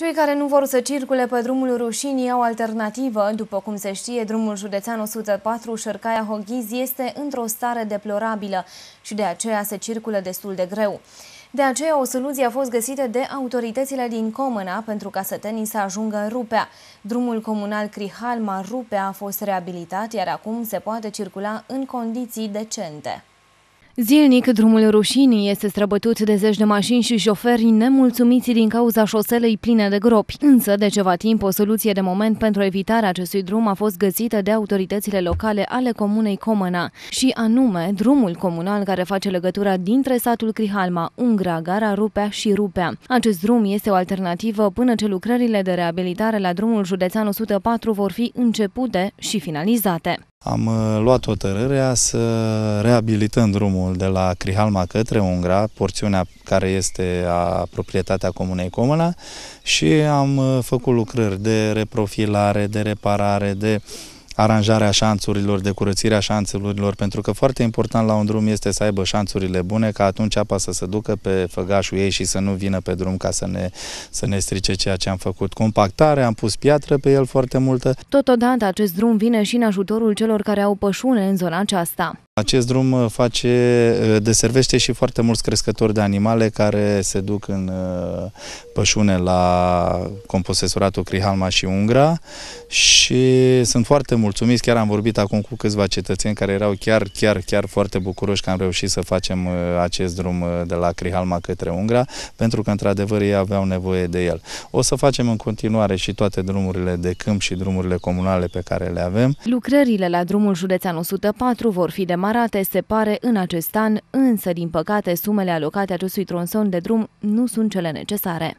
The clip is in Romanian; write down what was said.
Cei care nu vor să circule pe drumul rușinii au alternativă. După cum se știe, drumul județean 104 Șărcaia Hoghiz este într-o stare deplorabilă și de aceea se circulă destul de greu. De aceea, o soluție a fost găsită de autoritățile din Comăna pentru ca sătenii să ajungă în Rupea. Drumul comunal Crihalma-Rupea a fost reabilitat, iar acum se poate circula în condiții decente. Zilnic, drumul rușinii este străbătut de zeci de mașini și șoferi nemulțumiți din cauza șoselei pline de gropi. Însă, de ceva timp, o soluție de moment pentru evitarea acestui drum a fost găsită de autoritățile locale ale comunei Comăna, și anume drumul comunal care face legătura dintre satul Crihalma, Ungra, Gara Rupea și Rupea. Acest drum este o alternativă până ce lucrările de reabilitare la drumul județean 104 vor fi începute și finalizate am uh, luat hotărârea să reabilităm drumul de la Crihalma către Ungra, porțiunea care este a proprietatea Comunei Comuna și am uh, făcut lucrări de reprofilare, de reparare, de uh, aranjarea șanțurilor, de curățirea șanțurilor, pentru că foarte important la un drum este să aibă șanțurile bune, ca atunci apa să se ducă pe făgașul ei și să nu vină pe drum ca să ne, să ne strice ceea ce am făcut. Compactare, am pus piatră pe el foarte multă. Totodată acest drum vine și în ajutorul celor care au pășune în zona aceasta. Acest drum uh, face, uh, deservește și foarte mulți crescători de animale care se duc în uh, pășune la composesoratul Crihalma și Ungra și sunt foarte mulțumiți, chiar am vorbit acum cu câțiva cetățeni care erau chiar, chiar, chiar foarte bucuroși că am reușit să facem acest drum de la Crihalma către Ungra, pentru că într-adevăr ei aveau nevoie de el. O să facem în continuare și toate drumurile de câmp și drumurile comunale pe care le avem. Lucrările la drumul județean 104 vor fi de mare demarate, se pare, în acest an, însă, din păcate, sumele alocate acestui tronson de drum nu sunt cele necesare.